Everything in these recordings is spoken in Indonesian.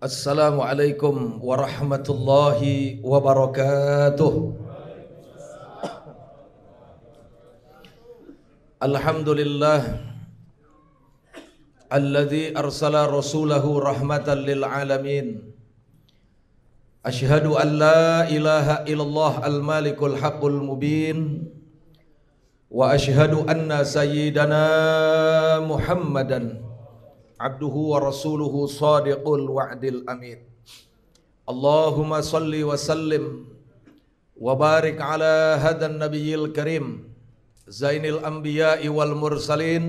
Assalamualaikum warahmatullahi wabarakatuh. Alhamdulillah alladzi arsala rasulahu rahmatan lil alamin. Ashhadu an la ilaha illallah al-malikul haqqul mubin wa ashhadu anna sayyidana Muhammadan عبده ورسوله صادق الوعد الأمين اللهم صل وسلم وبارك على هذا النبي الكريم زين الأنبياء والمرسلين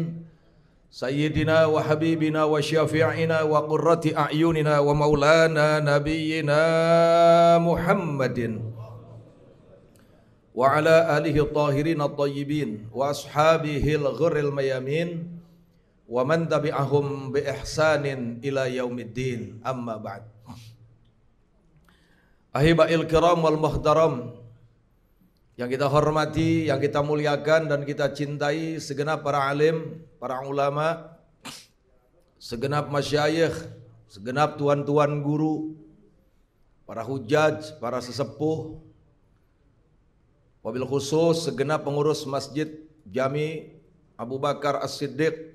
سيدنا وحبيبنا وشفيعنا وقرة أعيننا ومولانا نبينا محمد وعلى آله الطاهرين الطيبين وأصحابه الغر الميامين wa man tabi'ahum bi ihsanin ila yaumiddin amma ba'd Ahibail kiram wal muhtaram yang kita hormati, yang kita muliakan dan kita cintai segenap para alim, para ulama, segenap masyayikh, segenap tuan-tuan guru, para hujaj, para sesepuh, wabil khusus segenap pengurus masjid Jami Abu Bakar As-Siddiq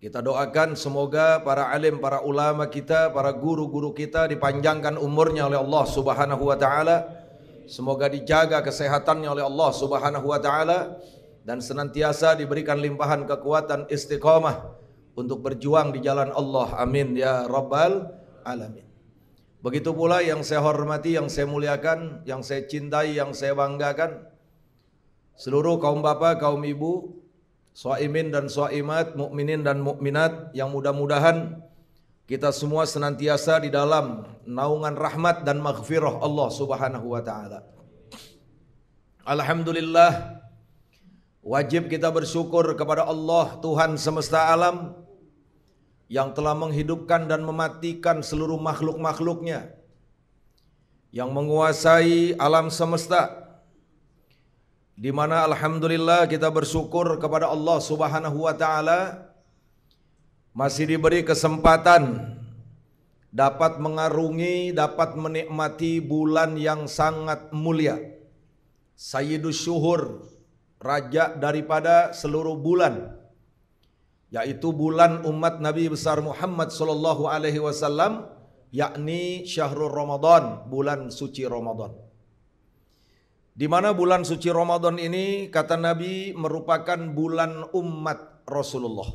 kita doakan semoga para alim, para ulama kita, para guru-guru kita dipanjangkan umurnya oleh Allah Subhanahu wa taala. Semoga dijaga kesehatannya oleh Allah Subhanahu wa taala dan senantiasa diberikan limpahan kekuatan istiqamah untuk berjuang di jalan Allah. Amin ya rabbal alamin. Begitu pula yang saya hormati, yang saya muliakan, yang saya cintai, yang saya banggakan seluruh kaum bapak, kaum ibu, soimin dan soimat, mukminin dan mukminat yang mudah-mudahan kita semua senantiasa di dalam naungan rahmat dan maghfirah Allah Subhanahu wa taala. Alhamdulillah wajib kita bersyukur kepada Allah Tuhan semesta alam yang telah menghidupkan dan mematikan seluruh makhluk-makhluknya yang menguasai alam semesta di mana alhamdulillah kita bersyukur kepada Allah Subhanahu wa taala masih diberi kesempatan dapat mengarungi, dapat menikmati bulan yang sangat mulia. Sayyidus Syuhur, raja daripada seluruh bulan yaitu bulan umat Nabi besar Muhammad sallallahu alaihi wasallam yakni syahrul Ramadan, bulan suci Ramadan. Di mana bulan suci Ramadan ini kata Nabi merupakan bulan umat Rasulullah.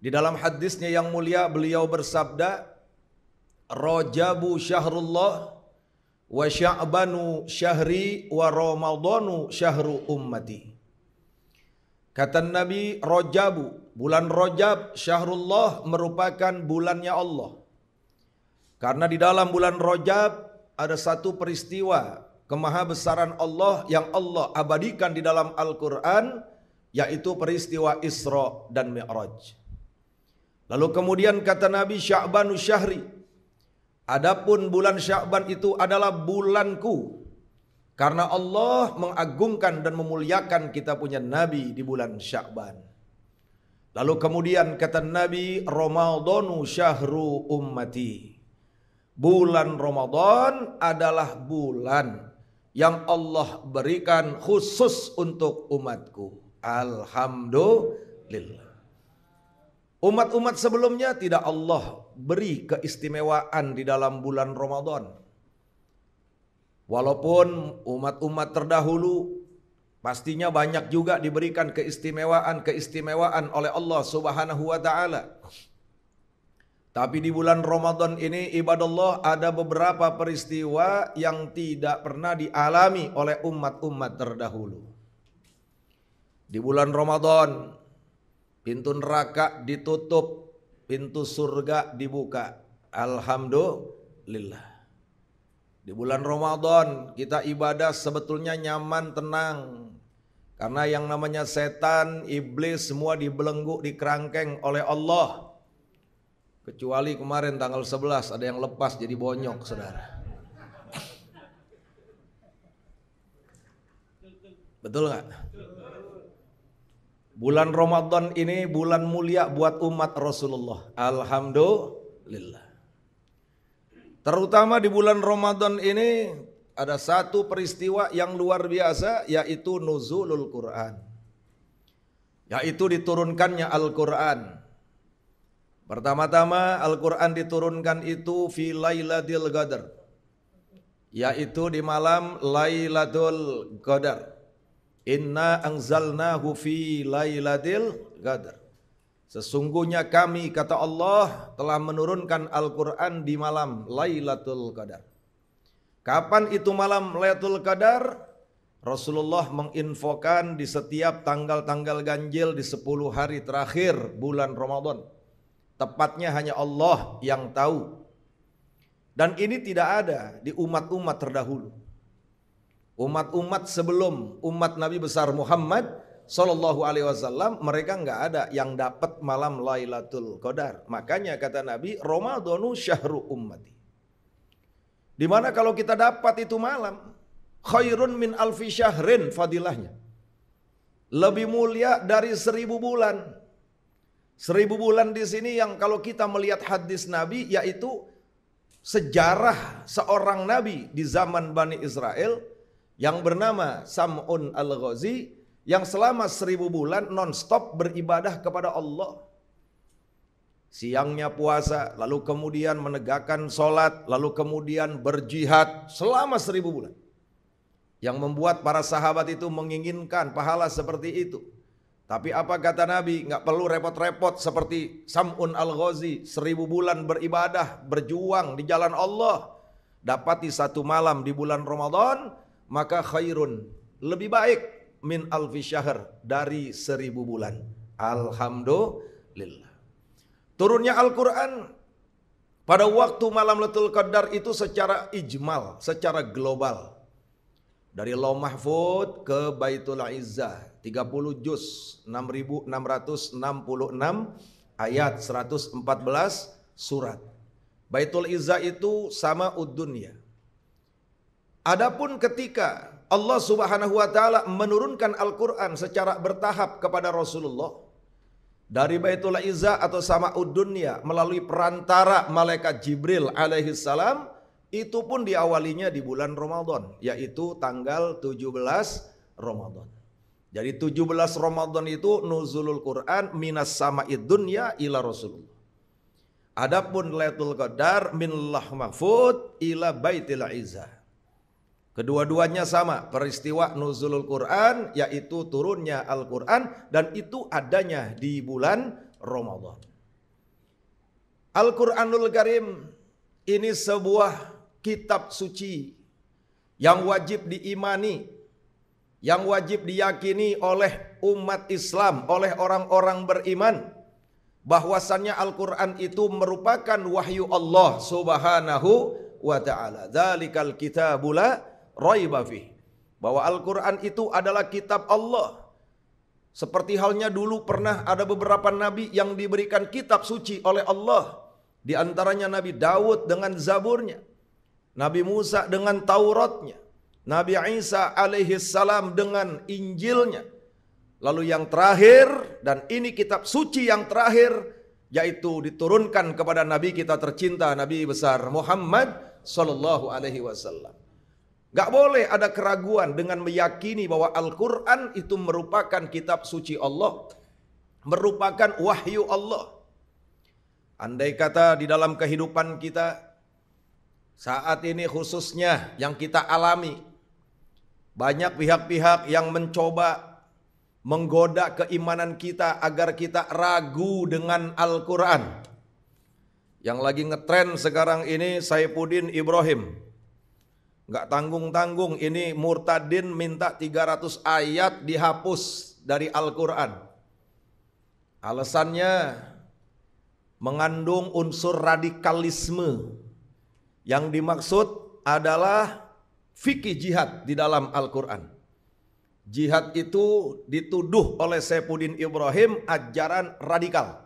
Di dalam hadisnya yang mulia beliau bersabda, Rajabu syahrullah wa sya'banu syahri wa ramadanu syahru ummati. Kata Nabi Rajabu, bulan Rajab syahrullah merupakan bulannya Allah. Karena di dalam bulan Rajab ada satu peristiwa kemahabesaran Allah yang Allah abadikan di dalam Al-Quran yaitu peristiwa Isra dan Mi'raj. Lalu kemudian kata Nabi Sya'banu Syahri, Adapun bulan Sya'ban itu adalah bulanku. Karena Allah mengagungkan dan memuliakan kita punya Nabi di bulan Sya'ban. Lalu kemudian kata Nabi Ramadhanu syahru ummati. Bulan Ramadan adalah bulan yang Allah berikan khusus untuk umatku. Alhamdulillah. Umat-umat sebelumnya tidak Allah beri keistimewaan di dalam bulan Ramadan. Walaupun umat-umat terdahulu pastinya banyak juga diberikan keistimewaan-keistimewaan oleh Allah Subhanahu wa taala. Tapi di bulan Ramadan ini ibadah Allah ada beberapa peristiwa yang tidak pernah dialami oleh umat-umat terdahulu. Di bulan Ramadan pintu neraka ditutup, pintu surga dibuka. Alhamdulillah. Di bulan Ramadan kita ibadah sebetulnya nyaman, tenang. Karena yang namanya setan, iblis semua dibelenggu, dikerangkeng oleh Allah. Kecuali kemarin tanggal 11 ada yang lepas jadi bonyok, saudara. Betul nggak? Bulan Ramadan ini bulan mulia buat umat Rasulullah. Alhamdulillah. Terutama di bulan Ramadan ini ada satu peristiwa yang luar biasa yaitu nuzulul Quran. Yaitu diturunkannya Al-Quran. Pertama-tama Al-Quran diturunkan itu fi Lailatul Qadar yaitu di malam Lailatul Qadar. Inna angzalnahu fi Lailatul Qadar. Sesungguhnya kami kata Allah telah menurunkan Al-Qur'an di malam Lailatul Qadar. Kapan itu malam Lailatul Qadar? Rasulullah menginfokan di setiap tanggal-tanggal ganjil di 10 hari terakhir bulan Ramadan. Tepatnya hanya Allah yang tahu. Dan ini tidak ada di umat-umat terdahulu. Umat-umat sebelum umat Nabi besar Muhammad Shallallahu alaihi wasallam mereka nggak ada yang dapat malam Lailatul Qadar. Makanya kata Nabi, Romadonu syahru ummati. Dimana kalau kita dapat itu malam, khairun min alfi syahrin fadilahnya. Lebih mulia dari seribu bulan. Seribu bulan di sini yang kalau kita melihat hadis Nabi yaitu sejarah seorang Nabi di zaman Bani Israel yang bernama Sam'un Al-Ghazi yang selama seribu bulan non-stop beribadah kepada Allah. Siangnya puasa, lalu kemudian menegakkan sholat, lalu kemudian berjihad selama seribu bulan. Yang membuat para sahabat itu menginginkan pahala seperti itu. Tapi apa kata Nabi? Nggak perlu repot-repot seperti Sam'un Al-Ghazi, seribu bulan beribadah, berjuang di jalan Allah. Dapati satu malam di bulan Ramadan, maka khairun, lebih baik min al syahr dari seribu bulan. Alhamdulillah. Turunnya Al-Quran pada waktu malam Letul Qadar itu secara ijmal, secara global. Dari Lomah Mahfud ke Baitul Izzah 30 juz 6666 ayat 114 surat. Baitul Izzah itu sama dunia. Adapun ketika Allah Subhanahu wa taala menurunkan Al-Qur'an secara bertahap kepada Rasulullah dari Baitul Izzah atau sama dunia melalui perantara malaikat Jibril alaihi salam itu pun diawalinya di bulan Ramadan, yaitu tanggal 17 Ramadan. Jadi 17 Ramadan itu nuzulul Quran minas sama'id dunya ila Rasulullah. Adapun Lailatul Qadar min mahfud ila baitil izzah. Kedua-duanya sama, peristiwa nuzulul Quran yaitu turunnya Al-Quran dan itu adanya di bulan Ramadan. Al-Quranul Karim ini sebuah kitab suci yang wajib diimani, yang wajib diyakini oleh umat Islam, oleh orang-orang beriman bahwasannya Al-Qur'an itu merupakan wahyu Allah Subhanahu wa taala. kita kitabula roy Bahwa Al-Qur'an itu adalah kitab Allah. Seperti halnya dulu pernah ada beberapa nabi yang diberikan kitab suci oleh Allah. Di antaranya Nabi Dawud dengan Zaburnya. Nabi Musa dengan Tauratnya, Nabi Isa alaihi salam dengan Injilnya. Lalu yang terakhir dan ini kitab suci yang terakhir yaitu diturunkan kepada nabi kita tercinta nabi besar Muhammad sallallahu alaihi wasallam. Gak boleh ada keraguan dengan meyakini bahwa Al-Qur'an itu merupakan kitab suci Allah, merupakan wahyu Allah. Andai kata di dalam kehidupan kita saat ini khususnya yang kita alami banyak pihak-pihak yang mencoba menggoda keimanan kita agar kita ragu dengan Al-Qur'an. Yang lagi ngetren sekarang ini Saifuddin Ibrahim. Nggak tanggung-tanggung ini Murtadin minta 300 ayat dihapus dari Al-Qur'an. Alasannya mengandung unsur radikalisme yang dimaksud adalah fikih jihad di dalam Al-Quran. Jihad itu dituduh oleh Saifuddin Ibrahim ajaran radikal.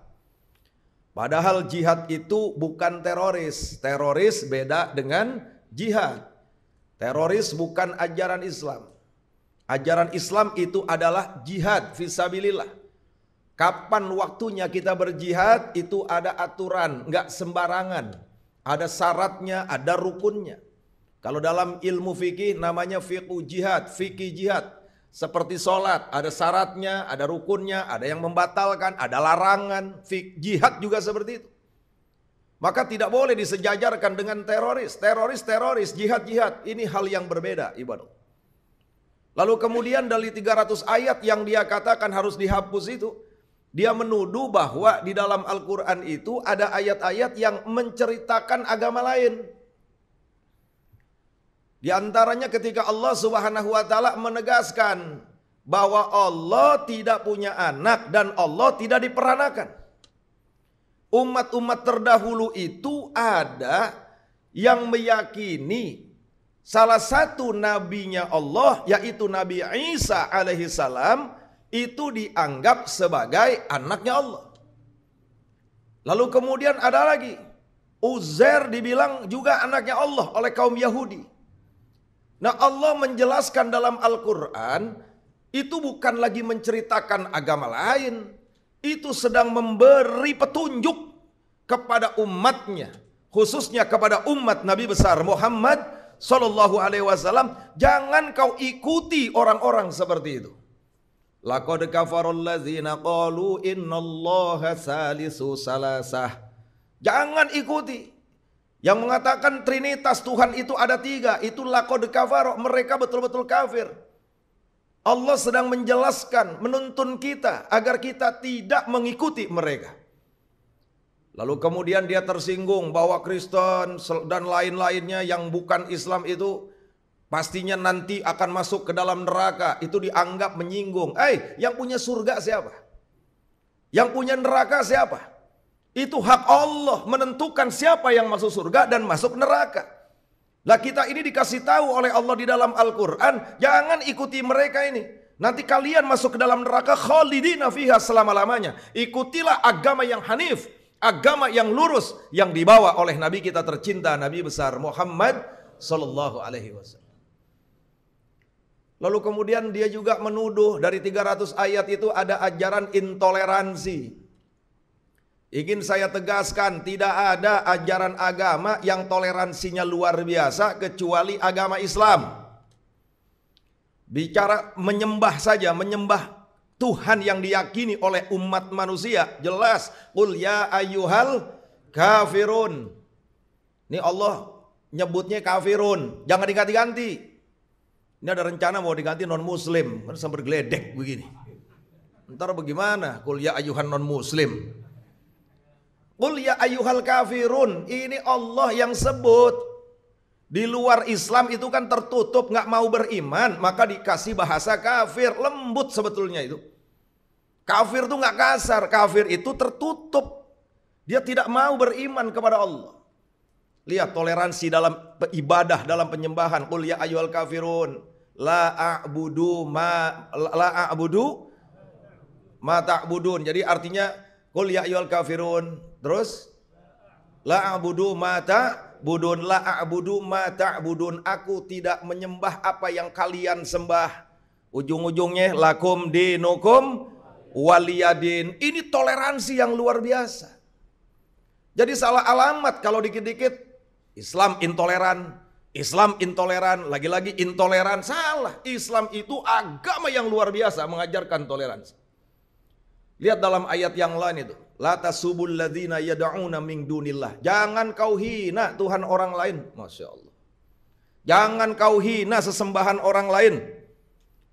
Padahal jihad itu bukan teroris. Teroris beda dengan jihad. Teroris bukan ajaran Islam. Ajaran Islam itu adalah jihad visabilillah. Kapan waktunya kita berjihad itu ada aturan, nggak sembarangan. Ada syaratnya, ada rukunnya. Kalau dalam ilmu fikih namanya fiqhu jihad, fikih jihad. Seperti sholat, ada syaratnya, ada rukunnya, ada yang membatalkan, ada larangan. Fik, jihad juga seperti itu. Maka tidak boleh disejajarkan dengan teroris. Teroris, teroris, jihad, jihad. Ini hal yang berbeda, ibadah. Lalu kemudian dari 300 ayat yang dia katakan harus dihapus itu, dia menuduh bahwa di dalam Al-Quran itu ada ayat-ayat yang menceritakan agama lain. Di antaranya ketika Allah Subhanahu wa taala menegaskan bahwa Allah tidak punya anak dan Allah tidak diperanakan. Umat-umat terdahulu itu ada yang meyakini salah satu nabinya Allah yaitu Nabi Isa alaihissalam. salam itu dianggap sebagai anaknya Allah. Lalu kemudian ada lagi. Uzair dibilang juga anaknya Allah oleh kaum Yahudi. Nah Allah menjelaskan dalam Al-Quran itu bukan lagi menceritakan agama lain. Itu sedang memberi petunjuk kepada umatnya. Khususnya kepada umat Nabi besar Muhammad Sallallahu Alaihi Wasallam. Jangan kau ikuti orang-orang seperti itu. Laqad kafarallazina qalu innallaha salisu salasah. Jangan ikuti yang mengatakan trinitas Tuhan itu ada tiga. Itu lakod kafar, mereka betul-betul kafir. Allah sedang menjelaskan, menuntun kita agar kita tidak mengikuti mereka. Lalu kemudian dia tersinggung bahwa Kristen dan lain-lainnya yang bukan Islam itu Pastinya nanti akan masuk ke dalam neraka. Itu dianggap menyinggung. Eh, hey, yang punya surga siapa? Yang punya neraka siapa? Itu hak Allah menentukan siapa yang masuk surga dan masuk neraka. Lah kita ini dikasih tahu oleh Allah di dalam Al-Quran. Jangan ikuti mereka ini. Nanti kalian masuk ke dalam neraka khalidina fiha selama-lamanya. Ikutilah agama yang hanif. Agama yang lurus. Yang dibawa oleh Nabi kita tercinta. Nabi besar Muhammad Sallallahu Alaihi Wasallam. Lalu kemudian dia juga menuduh dari 300 ayat itu ada ajaran intoleransi. Ingin saya tegaskan tidak ada ajaran agama yang toleransinya luar biasa kecuali agama Islam. Bicara menyembah saja, menyembah Tuhan yang diyakini oleh umat manusia jelas qul ya ayyuhal kafirun. Ini Allah nyebutnya kafirun, jangan diganti-ganti. Ini ada rencana mau diganti non muslim, kan sambil geledek begini. Ntar bagaimana? Kul ya ayuhan non muslim. Kul ya ayuhal kafirun. Ini Allah yang sebut. Di luar Islam itu kan tertutup, nggak mau beriman, maka dikasih bahasa kafir. Lembut sebetulnya itu. Kafir itu nggak kasar, kafir itu tertutup. Dia tidak mau beriman kepada Allah. Lihat toleransi dalam ibadah, dalam penyembahan. kuliah ya ayuhal kafirun la a'budu ma la a'budu ma ta'budun. Jadi artinya qul ya ayyul kafirun. Terus la a'budu ma ta'budun la a'budu ma ta'budun. Aku tidak menyembah apa yang kalian sembah. Ujung-ujungnya lakum dinukum waliyadin. Ini toleransi yang luar biasa. Jadi salah alamat kalau dikit-dikit Islam intoleran, Islam intoleran, lagi-lagi intoleran salah. Islam itu agama yang luar biasa mengajarkan toleransi. Lihat dalam ayat yang lain itu. La tasubul ladzina yad'una min dunillah. Jangan kau hina Tuhan orang lain. Masya Allah. Jangan kau hina sesembahan orang lain.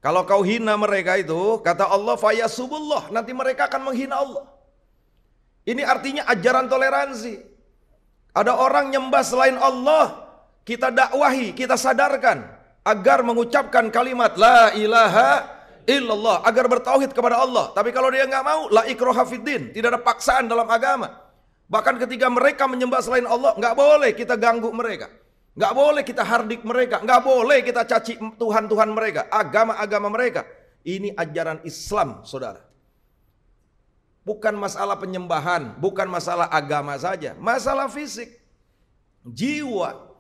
Kalau kau hina mereka itu, kata Allah, fayasubullah. Nanti mereka akan menghina Allah. Ini artinya ajaran toleransi. Ada orang nyembah selain Allah, kita dakwahi, kita sadarkan agar mengucapkan kalimat la ilaha illallah agar bertauhid kepada Allah. Tapi kalau dia nggak mau, la ikroha fiddin, tidak ada paksaan dalam agama. Bahkan ketika mereka menyembah selain Allah, nggak boleh kita ganggu mereka. Nggak boleh kita hardik mereka, nggak boleh kita caci Tuhan-Tuhan mereka, agama-agama mereka. Ini ajaran Islam, saudara. Bukan masalah penyembahan, bukan masalah agama saja, masalah fisik, jiwa,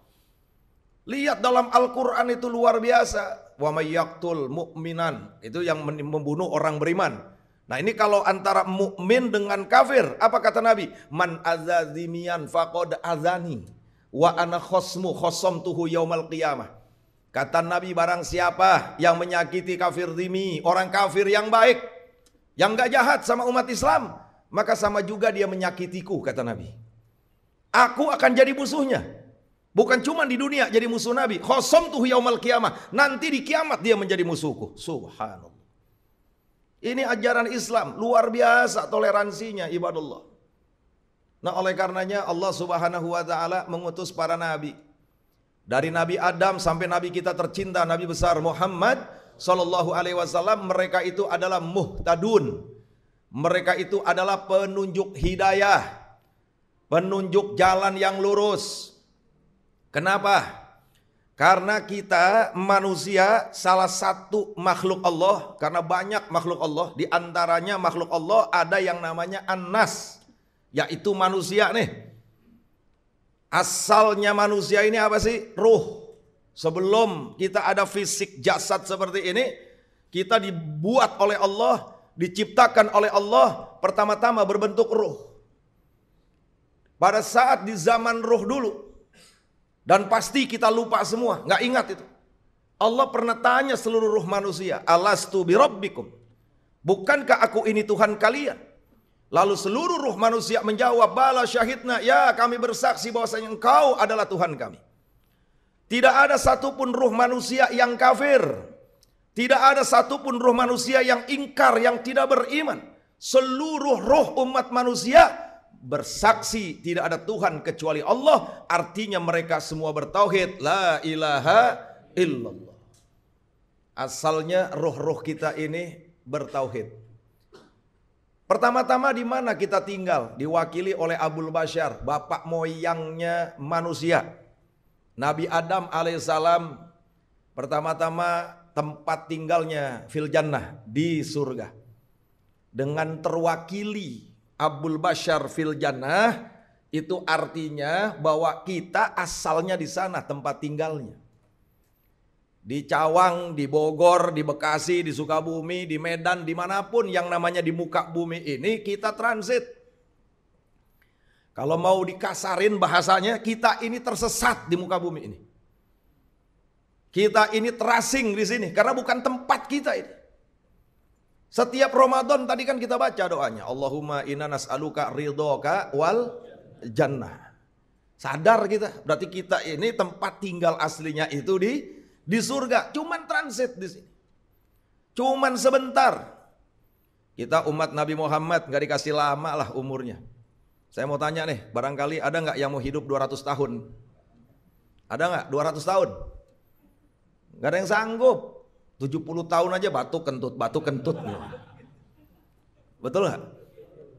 Lihat dalam Al-Quran itu luar biasa. Wa mayyaktul mu'minan. Itu yang membunuh orang beriman. Nah ini kalau antara mukmin dengan kafir. Apa kata Nabi? Man azazimian faqad azani. Wa ana khosmu khosom tuhu yaumal qiyamah. Kata Nabi barang siapa yang menyakiti kafir zimi. Orang kafir yang baik. Yang gak jahat sama umat Islam. Maka sama juga dia menyakitiku kata Nabi. Aku akan jadi musuhnya. Bukan cuma di dunia jadi musuh Nabi. Khosom tuh yaumal kiamah. Nanti di kiamat dia menjadi musuhku. Subhanallah. Ini ajaran Islam. Luar biasa toleransinya ibadullah. Nah oleh karenanya Allah subhanahu wa ta'ala mengutus para nabi. Dari Nabi Adam sampai Nabi kita tercinta Nabi besar Muhammad Sallallahu alaihi wasallam Mereka itu adalah muhtadun Mereka itu adalah penunjuk hidayah Penunjuk jalan yang lurus Kenapa? Karena kita manusia salah satu makhluk Allah, karena banyak makhluk Allah, di antaranya makhluk Allah ada yang namanya anas, yaitu manusia nih. Asalnya manusia ini apa sih? Ruh. Sebelum kita ada fisik jasad seperti ini, kita dibuat oleh Allah, diciptakan oleh Allah, pertama-tama berbentuk ruh. Pada saat di zaman ruh dulu, dan pasti kita lupa semua, nggak ingat itu. Allah pernah tanya seluruh ruh manusia, Alastu birabbikum? Bukankah aku ini Tuhan kalian? Lalu seluruh ruh manusia menjawab, Bala syahidna, ya kami bersaksi bahwasanya engkau adalah Tuhan kami. Tidak ada satupun ruh manusia yang kafir. Tidak ada satupun ruh manusia yang ingkar, yang tidak beriman. Seluruh ruh umat manusia bersaksi tidak ada Tuhan kecuali Allah, artinya mereka semua bertauhid la ilaha illallah. Asalnya roh-roh kita ini bertauhid. Pertama-tama di mana kita tinggal? Diwakili oleh Abul Bashar, bapak moyangnya manusia. Nabi Adam alaihissalam pertama-tama tempat tinggalnya fil jannah di surga. Dengan terwakili Abul Bashar fil Jannah itu artinya bahwa kita asalnya di sana tempat tinggalnya. Di Cawang, di Bogor, di Bekasi, di Sukabumi, di Medan, dimanapun yang namanya di muka bumi ini kita transit. Kalau mau dikasarin bahasanya kita ini tersesat di muka bumi ini. Kita ini terasing di sini karena bukan tempat kita ini. Setiap Ramadan tadi kan kita baca doanya. Allahumma inna nas'aluka ridhoka wal jannah. Sadar kita. Berarti kita ini tempat tinggal aslinya itu di di surga. Cuman transit di sini. Cuman sebentar. Kita umat Nabi Muhammad nggak dikasih lama lah umurnya. Saya mau tanya nih, barangkali ada nggak yang mau hidup 200 tahun? Ada nggak 200 tahun? Gak ada yang sanggup. 70 tahun aja batuk kentut, batuk kentut. Betul kan?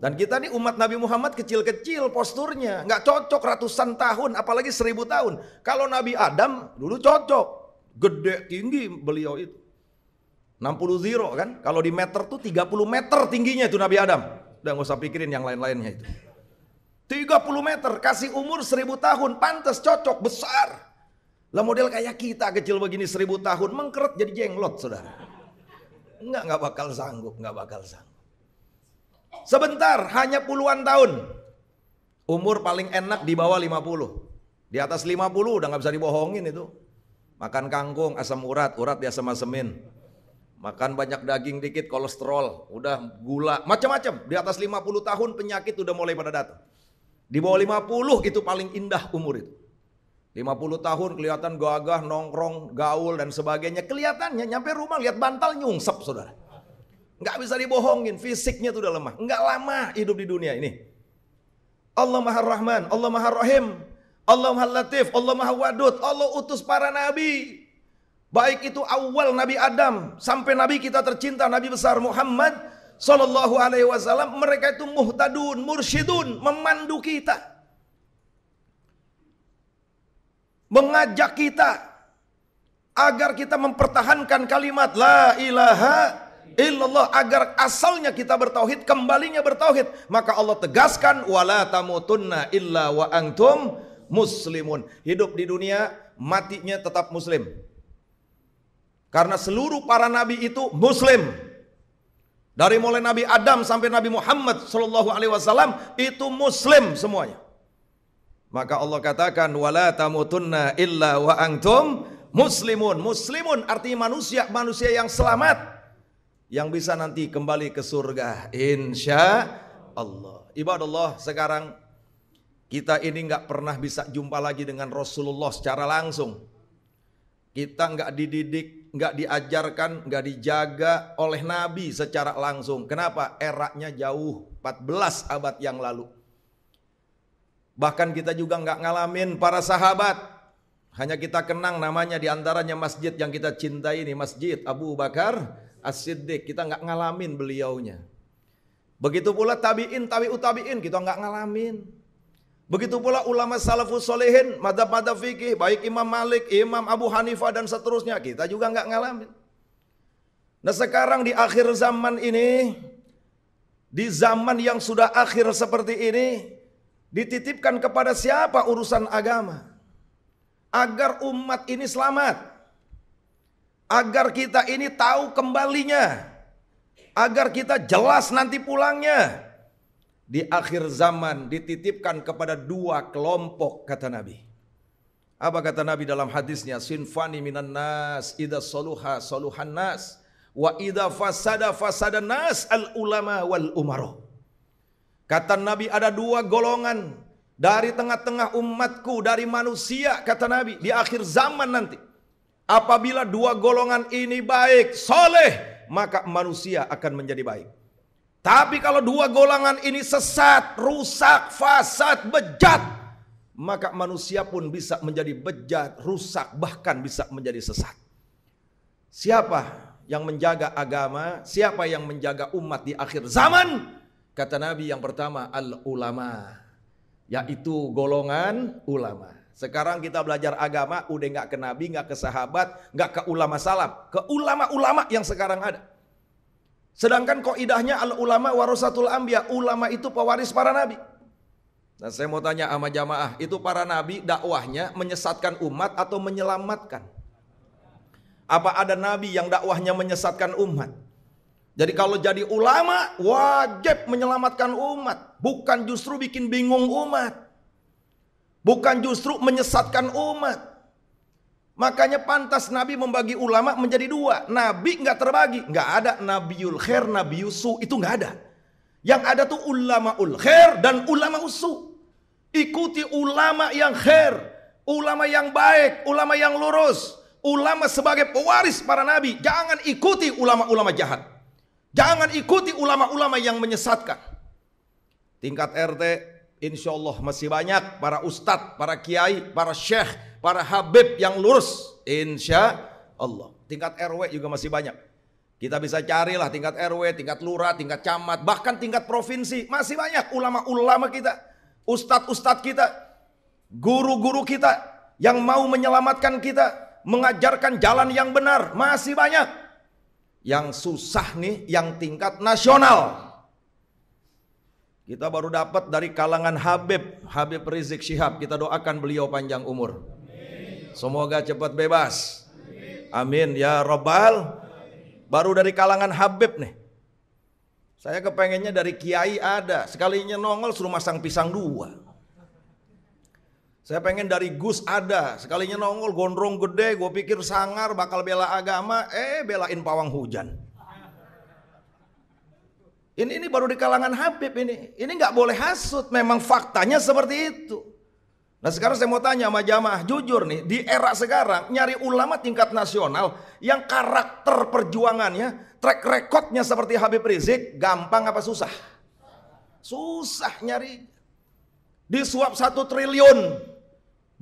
Dan kita nih umat Nabi Muhammad kecil-kecil posturnya. nggak cocok ratusan tahun, apalagi seribu tahun. Kalau Nabi Adam dulu cocok. Gede tinggi beliau itu. 60 zero kan. Kalau di meter tuh 30 meter tingginya itu Nabi Adam. Udah nggak usah pikirin yang lain-lainnya itu. 30 meter, kasih umur seribu tahun, pantas cocok, besar. Lah model kayak kita kecil begini seribu tahun mengkeret jadi jenglot saudara. Enggak, enggak bakal sanggup, enggak bakal sanggup. Sebentar, hanya puluhan tahun. Umur paling enak di bawah 50. Di atas 50 udah nggak bisa dibohongin itu. Makan kangkung, asam urat, urat di asam asemin. Makan banyak daging dikit, kolesterol, udah gula, macam-macam. Di atas 50 tahun penyakit udah mulai pada datang. Di bawah 50 itu paling indah umur itu. 50 tahun kelihatan gagah, nongkrong, gaul dan sebagainya. Kelihatannya nyampe rumah lihat bantal nyungsep saudara. Nggak bisa dibohongin, fisiknya tuh udah lemah. Nggak lama hidup di dunia ini. Allah Maha Rahman, Allah Maha Rahim, Allah Maha Latif, Allah Maha Wadud, Allah utus para nabi. Baik itu awal Nabi Adam sampai nabi kita tercinta Nabi besar Muhammad sallallahu alaihi wasallam, mereka itu muhtadun, mursyidun, memandu kita. mengajak kita agar kita mempertahankan kalimat la ilaha illallah agar asalnya kita bertauhid kembalinya bertauhid maka Allah tegaskan wala tamutunna illa wa antum muslimun hidup di dunia matinya tetap muslim karena seluruh para nabi itu muslim dari mulai Nabi Adam sampai Nabi Muhammad Shallallahu Alaihi Wasallam itu Muslim semuanya. Maka Allah katakan wala tamutunna illa wa antum muslimun. Muslimun arti manusia, manusia yang selamat yang bisa nanti kembali ke surga insya Allah. Ibadallah sekarang kita ini nggak pernah bisa jumpa lagi dengan Rasulullah secara langsung. Kita nggak dididik, nggak diajarkan, nggak dijaga oleh Nabi secara langsung. Kenapa? Eranya jauh, 14 abad yang lalu. Bahkan kita juga nggak ngalamin para sahabat. Hanya kita kenang namanya di antaranya masjid yang kita cintai ini, Masjid Abu Bakar As-Siddiq. Kita nggak ngalamin beliaunya. Begitu pula tabi'in, tabi utabiin kita nggak ngalamin. Begitu pula ulama salafus solehin, madhab-madhab fikih, baik Imam Malik, Imam Abu Hanifah dan seterusnya, kita juga nggak ngalamin. Nah sekarang di akhir zaman ini, di zaman yang sudah akhir seperti ini, Dititipkan kepada siapa urusan agama? Agar umat ini selamat. Agar kita ini tahu kembalinya. Agar kita jelas nanti pulangnya. Di akhir zaman dititipkan kepada dua kelompok kata Nabi. Apa kata Nabi dalam hadisnya? Sinfani minan nas idha soluha soluhan nas. Wa idha fasada fasada nas al ulama wal umaro. Kata Nabi ada dua golongan dari tengah-tengah umatku dari manusia kata Nabi di akhir zaman nanti. Apabila dua golongan ini baik, soleh, maka manusia akan menjadi baik. Tapi kalau dua golongan ini sesat, rusak, fasad, bejat, maka manusia pun bisa menjadi bejat, rusak, bahkan bisa menjadi sesat. Siapa yang menjaga agama, siapa yang menjaga umat di akhir zaman, Kata Nabi yang pertama al ulama yaitu golongan ulama. Sekarang kita belajar agama udah nggak ke nabi, nggak ke sahabat, nggak ke ulama salam, ke ulama-ulama yang sekarang ada. Sedangkan koidahnya al ulama warasatul ambia, ulama itu pewaris para nabi. Nah, saya mau tanya sama jamaah, itu para nabi dakwahnya menyesatkan umat atau menyelamatkan? Apa ada nabi yang dakwahnya menyesatkan umat? Jadi kalau jadi ulama wajib menyelamatkan umat, bukan justru bikin bingung umat. Bukan justru menyesatkan umat. Makanya pantas Nabi membagi ulama menjadi dua. Nabi nggak terbagi, nggak ada Nabiul Khair, Nabi Yusu itu nggak ada. Yang ada tuh ulama ul khair dan ulama usu. Ikuti ulama yang khair, ulama yang baik, ulama yang lurus, ulama sebagai pewaris para nabi. Jangan ikuti ulama-ulama jahat. Jangan ikuti ulama-ulama yang menyesatkan. Tingkat RT insya Allah masih banyak para ustadz, para kiai, para syekh, para habib yang lurus. Insya Allah. Tingkat RW juga masih banyak. Kita bisa carilah tingkat RW, tingkat lurah, tingkat camat, bahkan tingkat provinsi. Masih banyak ulama-ulama kita, ustadz-ustadz kita, guru-guru kita yang mau menyelamatkan kita, mengajarkan jalan yang benar. Masih banyak yang susah nih yang tingkat nasional. Kita baru dapat dari kalangan Habib, Habib Rizik Syihab. Kita doakan beliau panjang umur. Semoga cepat bebas. Amin ya Robbal. Baru dari kalangan Habib nih. Saya kepengennya dari Kiai ada. Sekalinya nongol suruh masang pisang dua. Saya pengen dari Gus ada, sekalinya nongol gondrong gede, gue pikir sangar bakal bela agama, eh belain pawang hujan. Ini ini baru di kalangan Habib ini. Ini nggak boleh hasut, memang faktanya seperti itu. Nah sekarang saya mau tanya sama jamaah, jujur nih, di era sekarang nyari ulama tingkat nasional yang karakter perjuangannya, track recordnya seperti Habib Rizik, gampang apa susah? Susah nyari. Disuap satu triliun,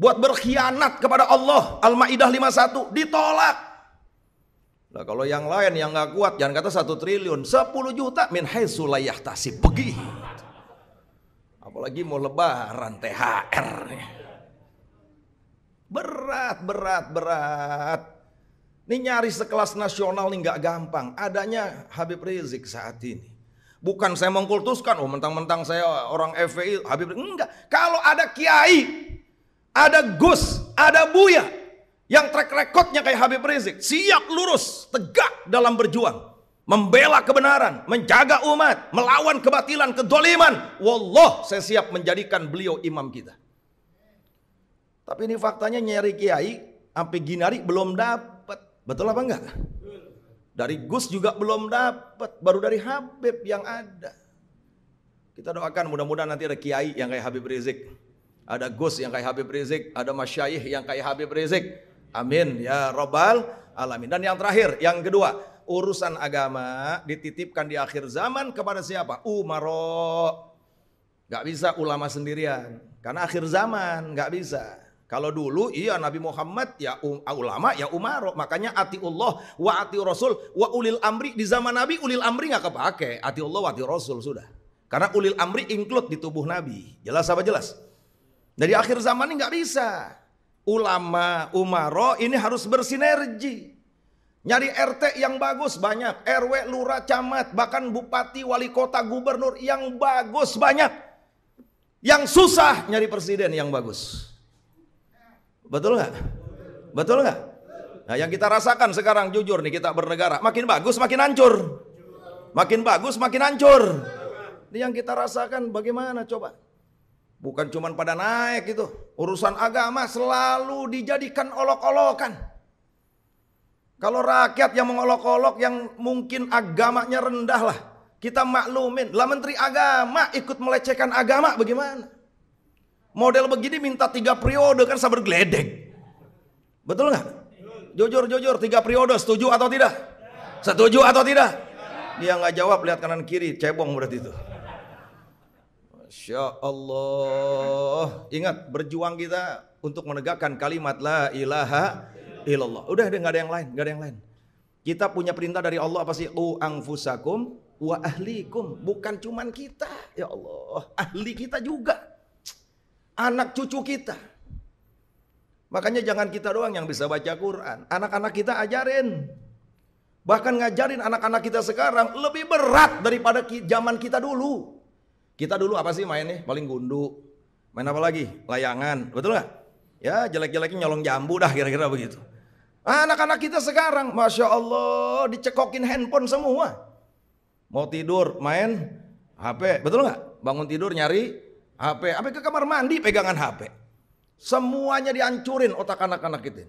buat berkhianat kepada Allah. Al-Maidah 51 ditolak. Nah, kalau yang lain yang nggak kuat jangan kata satu triliun, 10 juta min haitsulayah tasib pergi. Apalagi mau lebaran THR Berat, berat, berat. Ini nyari sekelas nasional nih nggak gampang. Adanya Habib Rizik saat ini. Bukan saya mengkultuskan, oh mentang-mentang saya orang FPI, Habib Rizik. Enggak, kalau ada kiai ada Gus, ada Buya yang track recordnya kayak Habib Rizik, siap lurus, tegak dalam berjuang, membela kebenaran, menjaga umat, melawan kebatilan, kedoliman. Wallah, saya siap menjadikan beliau imam kita. Tapi ini faktanya nyari kiai, sampai ginari belum dapat. Betul apa enggak? Dari Gus juga belum dapat, baru dari Habib yang ada. Kita doakan mudah-mudahan nanti ada kiai yang kayak Habib Rizik ada Gus yang kayak Habib Rizik, ada Syaih yang kayak Habib Rizik. Amin ya Robbal Alamin. Dan yang terakhir, yang kedua, urusan agama dititipkan di akhir zaman kepada siapa? Umaro. Gak bisa ulama sendirian. Karena akhir zaman gak bisa. Kalau dulu iya Nabi Muhammad ya um, ah, ulama ya Umar makanya ati Allah wa ati Rasul wa ulil amri di zaman Nabi ulil amri nggak kepake ati Allah wa ati Rasul sudah karena ulil amri include di tubuh Nabi jelas apa jelas dari akhir zaman ini nggak bisa. Ulama, umaro ini harus bersinergi. Nyari RT yang bagus banyak, RW, lurah, camat, bahkan bupati, wali kota, gubernur yang bagus banyak. Yang susah nyari presiden yang bagus. Betul nggak? Betul nggak? Nah yang kita rasakan sekarang jujur nih kita bernegara, makin bagus makin hancur. Makin bagus makin hancur. Ini yang kita rasakan bagaimana coba? Bukan cuma pada naik itu. Urusan agama selalu dijadikan olok-olokan. Kalau rakyat yang mengolok-olok yang mungkin agamanya rendah lah. Kita maklumin. Lah menteri agama ikut melecehkan agama bagaimana? Model begini minta tiga periode kan sabar geledek. Betul nggak? Jujur-jujur tiga periode setuju atau tidak? Setuju atau tidak? Dia nggak jawab lihat kanan kiri cebong berarti itu. Masya Allah. Ingat, berjuang kita untuk menegakkan kalimat la ilaha illallah. Udah deh, nggak ada yang lain, Gak ada yang lain. Kita punya perintah dari Allah apa sih? U'angfusakum fusakum, wa ahlikum. Bukan cuman kita, ya Allah. Ahli kita juga. Anak cucu kita. Makanya jangan kita doang yang bisa baca Quran. Anak-anak kita ajarin. Bahkan ngajarin anak-anak kita sekarang lebih berat daripada zaman kita dulu. Kita dulu apa sih main nih Paling gundu. Main apa lagi? Layangan. Betul nggak? Ya jelek-jeleknya nyolong jambu dah kira-kira begitu. Anak-anak kita sekarang, Masya Allah, dicekokin handphone semua. Mau tidur, main HP. Betul nggak? Bangun tidur nyari HP. Sampai ke kamar mandi pegangan HP. Semuanya dihancurin otak anak-anak kita.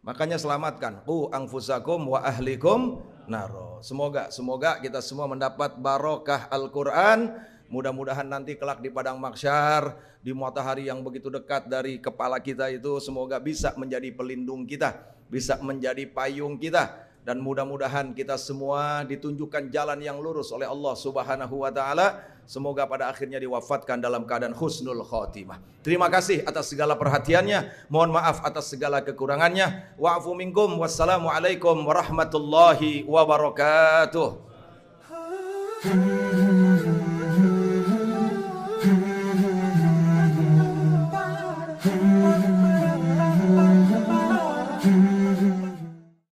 Makanya selamatkan. Uh, angfusakum wa ahlikum naro. Semoga, semoga kita semua mendapat barokah Al-Quran Mudah-mudahan nanti kelak di padang mahsyar, di matahari yang begitu dekat dari kepala kita itu semoga bisa menjadi pelindung kita, bisa menjadi payung kita dan mudah-mudahan kita semua ditunjukkan jalan yang lurus oleh Allah Subhanahu wa taala. Semoga pada akhirnya diwafatkan dalam keadaan husnul khotimah. Terima kasih atas segala perhatiannya. Mohon maaf atas segala kekurangannya. Wa'fu minkum. Wassalamualaikum warahmatullahi wabarakatuh.